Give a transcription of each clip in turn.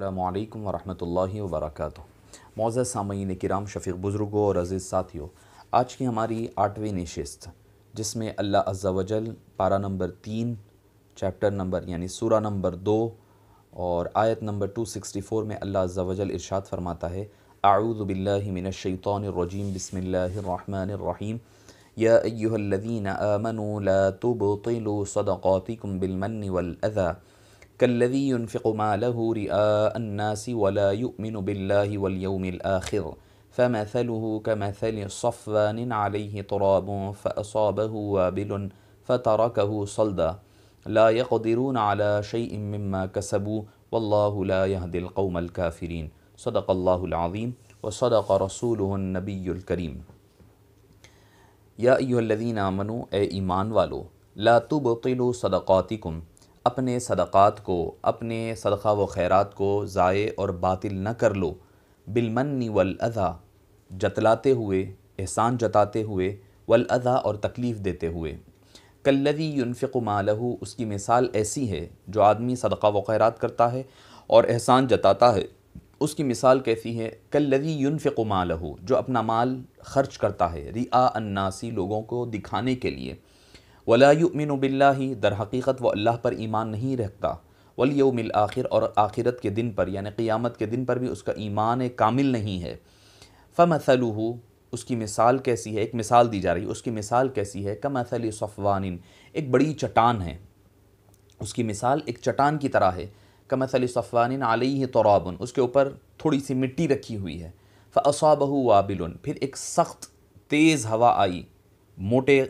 अल्लाम वरहमल वर्क मौज़ सामीन कराम शफीक बुज़ुर्गों और अज़ीज़ साथियों आज की हमारी आठवीं नशस्त जिसमें अल्लाह अज्जा वजल पारा नंबर तीन चैप्टर नंबर यानी सूरा नंबर दो और आयत नंबर टू सिक्सटी फ़ोर में अल्लाह अज्जा वजल इरशाद फरमाता है आऊदबिल्लिमिनशैतरजीम बसमीम यादीन अमन तुब तिलु बिलमन वलज़ा كالذي ينفق ماله رئاء الناس ولا يؤمن بالله واليوم الآخر فمثله كمثل صفان عليه تراب فأصابه وابل فتركه صلدا لا يقدرون على شيء مما كسبوا والله لا يهدي القوم الكافرين صدق الله العظيم وصدق رسوله النبي الكريم يا أيها الذين آمنوا أي إيمان والو لا تبطلوا صدقاتكم अपने सदक़ात को अपने सदक़ा व खैरात को ज़ाय और बातिल न कर लो बिलमन्नी वल अज़ा जतलाते हुए एहसान जताते हुए वल और तकलीफ़ देते हुए कल्लवी युनफ़ मालहू उसकी मिसाल ऐसी है जो आदमी सदक़ा व खैरात करता है और एहसान जताता है उसकी मिसाल कैसी है कल्लवी युनफ़ मालहू जो अपना माल खर्च करता है रिया अन्नासी लोगों को दिखाने के लिए वलायुमिन बिल्ला ही दर हकीक़त व अल्लाह पर ईमान नहीं रखता वलियमिल आखिर और आखिरत के दिन पर यानि क़ियामत के दिन पर भी उसका ईमान कामिल नहीं है फ़मसलू उसकी मिसाल कैसी है एक मिसाल दी जा रही है उसकी मिसाल कैसी है कम असल सफ़वान एक बड़ी चट्टान है उसकी मिसाल एक चट्टान की तरह है कम कमसल सफ़वान आलही तोराबन उसके ऊपर थोड़ी सी मिट्टी रखी हुई है असाबहू वाबिल फिर एक सख्त तेज़ हवा आई मोटे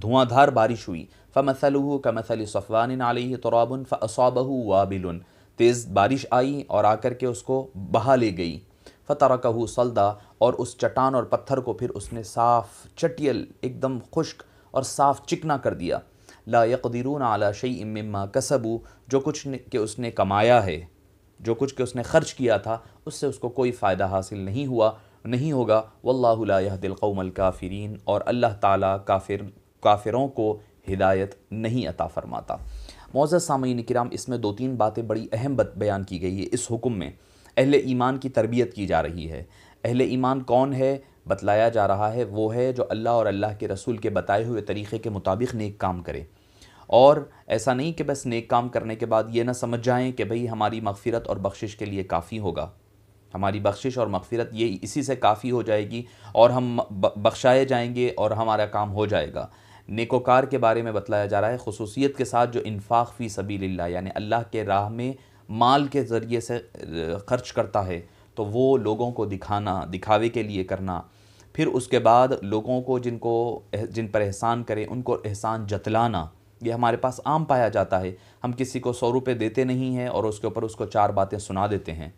धुआंधार बारिश हुई फ़मसलहू कमसल सफ़वान आलही तराबन फ़साबहू वाबिल तेज़ बारिश आई और आकर के उसको बहा ले गई फ़तरा कहू सलदा और उस चट्टान और पत्थर को फिर उसने साफ़ चटियल एकदम खुश्क और साफ़ चिकना कर दिया ला यकदरून आला शई मम्मा कसबू जो कुछ के उसने कमाया है जो कुछ के उसने खर्च किया था उससे उसको कोई फ़ायदा हासिल नहीं हुआ नहीं होगा वल्लाह दिलकौमल काफ़रीन और अल्लाह ताला काफिर काफिरों को हिदायत नहीं अता फरमाता मौजा सामीन कराम इसमें दो तीन बातें बड़ी अहम बयान की गई है इस हुक्म में अहल ईमान की तरबियत की जा रही है अहल ईमान कौन है बतलाया जा रहा है वो है जो अल्लाह और अल्लाह के रसूल के बताए हुए तरीक़े के मुताबिक नेक काम करे और ऐसा नहीं कि बस नेक काम करने के बाद ये ना समझ जाएँ कि भई हमारी मगफ़रत और बख्शिश के लिए काफ़ी होगा हमारी बख्शिश और मगफिरत ये इसी से काफ़ी हो जाएगी और हम बख्शाए जाएंगे और हमारा काम हो जाएगा नेकोकार के बारे में बतलाया जा रहा है खसूसियत के साथ जो इन्फाक फ़ी सभी यानी अल्लाह के राह में माल के ज़रिए से खर्च करता है तो वो लोगों को दिखाना दिखावे के लिए करना फिर उसके बाद लोगों को जिनको जिन पर एहसान करें उनको एहसान जतलाना ये हमारे पास आम पाया जाता है हम किसी को सौ रुपये देते नहीं हैं और उसके ऊपर उसको चार बातें सुना देते हैं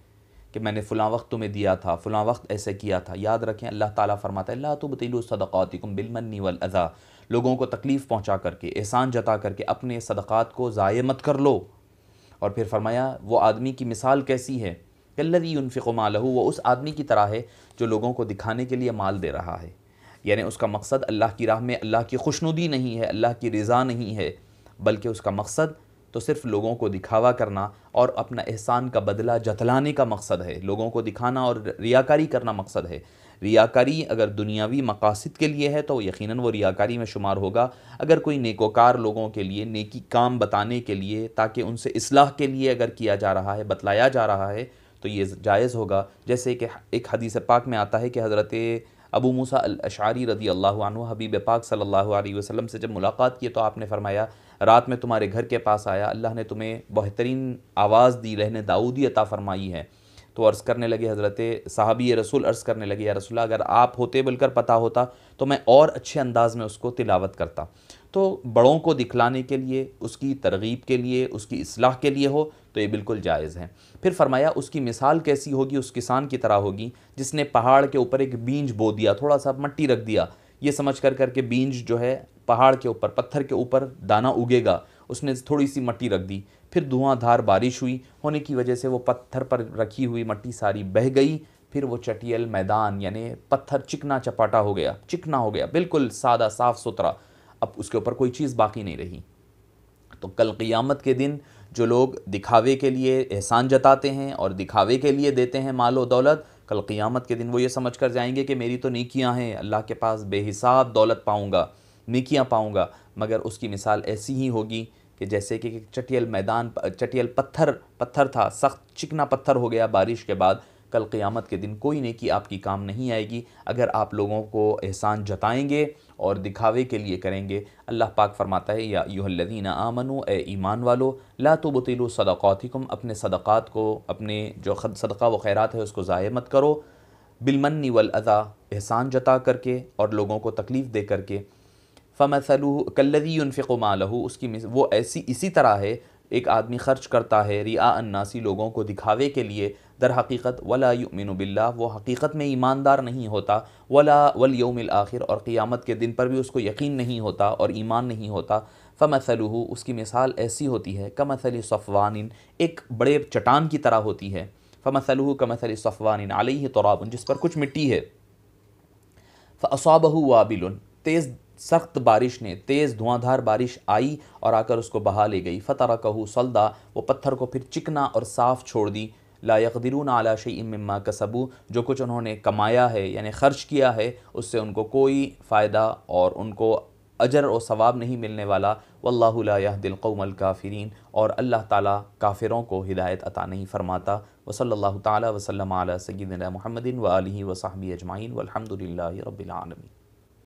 कि मैंने फ़लाँ वक्त तुम्हें दिया था फ़लाँ वक्त ऐसे किया था याद रखें अल्लाह ताला फरमाता है अल्लाह तो बतिलु बिलमन्नी वल अज़ा लोगों को तकलीफ़ पहुँचा करके एहसान जता करके अपने सदक़ात को ज़ाय मत कर लो और फिर फरमाया वो आदमी की मिसाल कैसी है कल्लदी उनफ़िकमालहू वो उस आदमी की तरह है जो लोगों को दिखाने के लिए माल दे रहा है यानी उसका मकसद अल्लाह की राह में अल्लाह की खुशनुदी नहीं है अल्लाह की रज़ा नहीं है बल्कि उसका मकसद तो सिर्फ लोगों को दिखावा करना और अपना एहसान का बदला जतलाने का मकसद है लोगों को दिखाना और रियाकारी करना मकसद है रियाकारी अगर दुनियावी मकासद के लिए है तो यकीनन वो रियाकारी में शुमार होगा अगर कोई नेकोकार लोगों के लिए नेकी काम बताने के लिए ताकि उनसे इसलाह के लिए अगर किया जा रहा है बतलाया जा रहा है तो ये जायज़ होगा जैसे कि एक हदीस पाक में आता है कि हज़रत अबू मूसा अल अशारी रदी अल्लाह हबीब पाक सल्ला वसलम से जब मुलाकात की तो आपने फरमाया रात में तुम्हारे घर के पास आया अल्लाह ने तुम्हें बेहतरीन आवाज़ दी रहने दाऊदी अता फरमाई है तो अर्ज़ करने लगे हज़रत साहबी रसूल अर्ज़ करने लगे या रसूल अगर आप होते बिलकर पता होता तो मैं और अच्छे अंदाज़ में उसको तिलावत करता तो बड़ों को दिखलाने के लिए उसकी तरगीब के लिए उसकी असलाह के लिए हो तो ये बिल्कुल जायज़ है फिर फरमाया उसकी मिसाल कैसी होगी उस किसान की तरह होगी जिसने पहाड़ के ऊपर एक बीज बो दिया थोड़ा सा मट्टी रख दिया ये समझ कर करके बीज जो है पहाड़ के ऊपर पत्थर के ऊपर दाना उगेगा उसने थोड़ी सी मट्टी रख दी फिर धुआंधार बारिश हुई होने की वजह से वो पत्थर पर रखी हुई मट्टी सारी बह गई फिर वो चटियल मैदान यानी पत्थर चिकना चपाटा हो गया चिकना हो गया बिल्कुल सादा साफ़ सुथरा अब उसके ऊपर कोई चीज़ बाकी नहीं रही तो कल क़ियामत के दिन जो लोग दिखावे के लिए एहसान जताते हैं और दिखावे के लिए देते हैं माल व दौलत कल क़ियामत के दिन वो ये समझ कर जाएंगे कि मेरी तो निकियाँ हैं अल्लाह के पास बेहिसाब दौलत पाऊँगा निकियाँ पाऊँगा मगर उसकी मिसाल ऐसी ही होगी कि जैसे कि चटियल मैदान चटियल पत्थर पत्थर था सख्त चिकना पत्थर हो गया बारिश के बाद कल क़ियामत के दिन कोई कि आपकी काम नहीं आएगी अगर आप लोगों को एहसान जताएंगे और दिखावे के लिए करेंगे अल्लाह पाक फरमाता है या यूहल्लिन आमनु ए ईमान वालो ला तो बतिलो सदाक़ातिकुम अपने सदक़ात को अपने जो सदका व खैरात है उसको ज़ाय मत करो बिलमन्नी वलअज़ा एहसान जता करके और लोगों को तकलीफ़ दे करके फ़मसलू कल्लवी लहू उसकी वो ऐसी इसी तरह है एक आदमी खर्च करता है रिया अन्नासी लोगों को दिखावे के लिए दर हकीकत वला युमिन बिल्ला वो हकीकत में ईमानदार नहीं होता वला वल आखिर और क़ियामत के दिन पर भी उसको यकीन नहीं होता और ईमान नहीं होता फ़मसलहू उसकी मिसाल ऐसी होती है कमसल सफ़वान एक बड़े चटान की तरह होती है फ़मसलहू कमसल सफ़वान आलही तराबन जिस पर कुछ मिट्टी है फ़ाबहू वाबिल तेज़ सख्त बारिश ने तेज़ धुआंधार बारिश आई और आकर उसको बहा ले गई फतरा कहू सलदा वो पत्थर को फिर चिकना और साफ़ छोड़ दी लायकदरून आला शई मम्मा कसबू जो कुछ उन्होंने कमाया है यानी ख़र्च किया है उससे उनको कोई फ़ायदा और उनको अजर और सवाब नहीं मिलने वाला वल्लादिलकमल काफ़रीन और अल्लाह ताला काफ़िरों को हिदायत अता नहीं फ़रमाता वसल्ला तसलम सैदना महमदिन व आलि वसाहबी अजमाइन वलहमदिल्ला